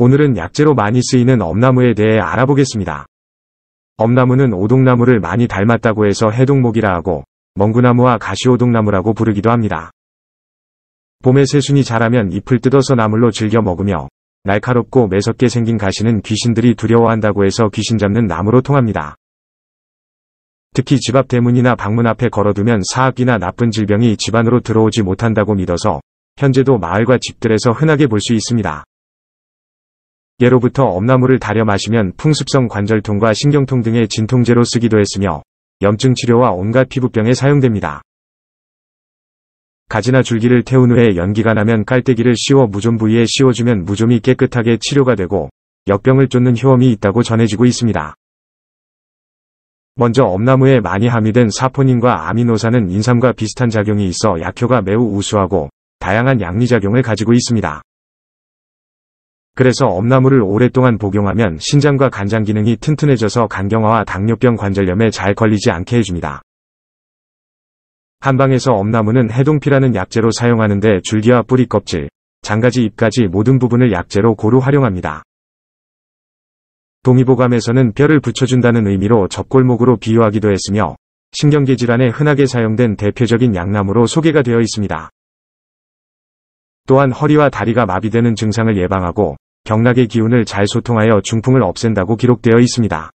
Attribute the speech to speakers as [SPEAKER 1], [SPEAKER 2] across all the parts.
[SPEAKER 1] 오늘은 약재로 많이 쓰이는 엄나무에 대해 알아보겠습니다. 엄나무는 오동나무를 많이 닮았다고 해서 해동목이라 하고 멍구나무와 가시오동나무라고 부르기도 합니다. 봄에 새순이 자라면 잎을 뜯어서 나물로 즐겨 먹으며 날카롭고 매섭게 생긴 가시는 귀신들이 두려워한다고 해서 귀신 잡는 나무로 통합니다. 특히 집 앞 대문이나 방문 앞에 걸어두면 사악이나 나쁜 질병이 집안으로 들어오지 못한다고 믿어서 현재도 마을과 집들에서 흔하게 볼 수 있습니다. 예로부터 엄나무를 달여 마시면 풍습성 관절통과 신경통 등의 진통제로 쓰기도 했으며 염증 치료와 온갖 피부병에 사용됩니다. 가지나 줄기를 태운 후에 연기가 나면 깔때기를 씌워 무좀 부위에 씌워주면 무좀이 깨끗하게 치료가 되고 역병을 쫓는 효험이 있다고 전해지고 있습니다. 먼저 엄나무에 많이 함유된 사포닌과 아미노산은 인삼과 비슷한 작용이 있어 약효가 매우 우수하고 다양한 약리작용을 가지고 있습니다. 그래서 엄나무를 오랫동안 복용하면 신장과 간장 기능이 튼튼해져서 간경화와 당뇨병 관절염에 잘 걸리지 않게 해줍니다. 한방에서 엄나무는 해동피라는 약재로 사용하는데 줄기와 뿌리 껍질, 장가지 잎까지 모든 부분을 약재로 고루 활용합니다. 동의보감에서는 뼈를 붙여준다는 의미로 접골목으로 비유하기도 했으며 신경계 질환에 흔하게 사용된 대표적인 약나무로 소개가 되어 있습니다. 또한 허리와 다리가 마비되는 증상을 예방하고 경락의 기운을 잘 소통하여 중풍을 없앤다고 기록되어 있습니다.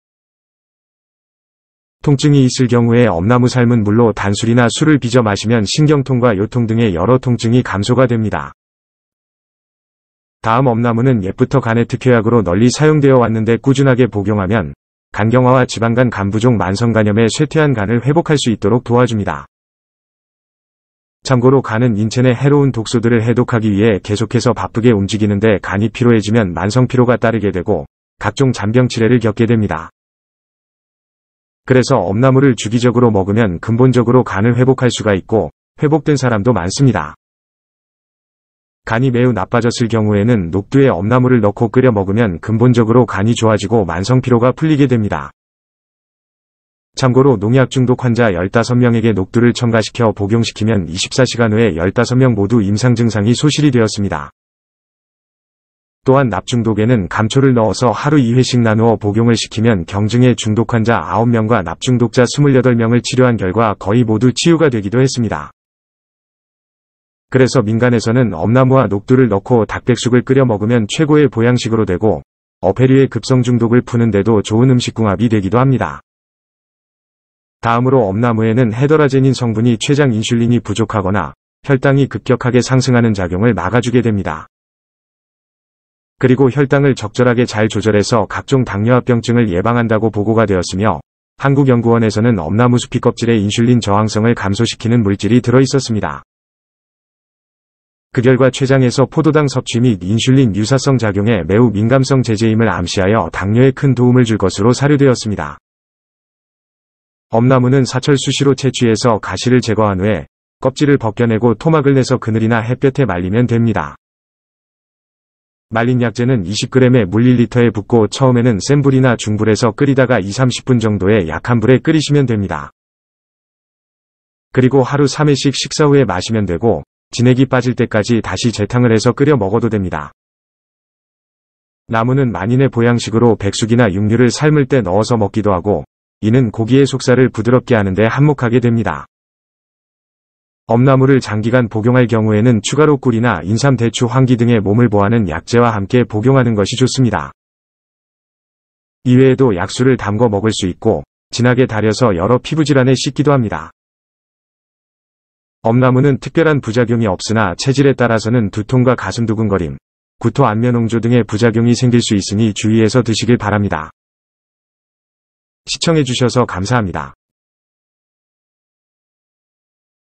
[SPEAKER 1] 통증이 있을 경우에 엄나무 삶은 물로 단술이나 술을 빚어 마시면 신경통과 요통 등의 여러 통증이 감소가 됩니다. 다음 엄나무는 옛부터 간의 특효약으로 널리 사용되어 왔는데 꾸준하게 복용하면 간경화와 지방간 간부종 만성간염의 쇠퇴한 간을 회복할 수 있도록 도와줍니다. 참고로 간은 인체내 해로운 독소들을 해독하기 위해 계속해서 바쁘게 움직이는데 간이 피로해지면 만성피로가 따르게 되고 각종 잔병치레를 겪게 됩니다. 그래서 엄나무를 주기적으로 먹으면 근본적으로 간을 회복할 수가 있고 회복된 사람도 많습니다. 간이 매우 나빠졌을 경우에는 녹두에 엄나무를 넣고 끓여 먹으면 근본적으로 간이 좋아지고 만성피로가 풀리게 됩니다. 참고로 농약 중독 환자 15명에게 녹두를 첨가시켜 복용시키면 24시간 후에 15명 모두 임상 증상이 소실이 되었습니다. 또한 납중독에는 감초를 넣어서 하루 2회씩 나누어 복용을 시키면 경증의 중독 환자 9명과 납중독자 28명을 치료한 결과 거의 모두 치유가 되기도 했습니다. 그래서 민간에서는 엄나무와 녹두를 넣고 닭백숙을 끓여 먹으면 최고의 보양식으로 되고 어패류의 급성 중독을 푸는데도 좋은 음식 궁합이 되기도 합니다. 다음으로 엄나무에는 헤더라제닌 성분이 췌장 인슐린이 부족하거나 혈당이 급격하게 상승하는 작용을 막아주게 됩니다. 그리고 혈당을 적절하게 잘 조절해서 각종 당뇨합병증을 예방한다고 보고가 되었으며 한국연구원에서는 엄나무 숲피껍질의 인슐린 저항성을 감소시키는 물질이 들어있었습니다. 그 결과 췌장에서 포도당 섭취 및 인슐린 유사성 작용에 매우 민감성 제재임을 암시하여 당뇨에 큰 도움을 줄 것으로 사료되었습니다. 엄나무는 사철 수시로 채취해서 가시를 제거한 후에 껍질을 벗겨내고 토막을 내서 그늘이나 햇볕에 말리면 됩니다. 말린 약재는 20g에 물 1리터에 붓고 처음에는 센 불이나 중불에서 끓이다가 2-30분 정도의 약한 불에 끓이시면 됩니다. 그리고 하루 3회씩 식사 후에 마시면 되고 진액이 빠질 때까지 다시 재탕을 해서 끓여 먹어도 됩니다. 나무는 만인의 보양식으로 백숙이나 육류를 삶을 때 넣어서 먹기도 하고 이는 고기의 속살을 부드럽게 하는데 한몫하게 됩니다. 엄나무를 장기간 복용할 경우에는 추가로 꿀이나 인삼, 대추, 황기 등의 몸을 보하는 약재와 함께 복용하는 것이 좋습니다. 이외에도 약수를 담궈 먹을 수 있고 진하게 달여서 여러 피부질환에 씻기도 합니다. 엄나무는 특별한 부작용이 없으나 체질에 따라서는 두통과 가슴 두근거림, 구토 안면 홍조 등의 부작용이 생길 수 있으니 주의해서 드시길 바랍니다. 시청해주셔서 감사합니다.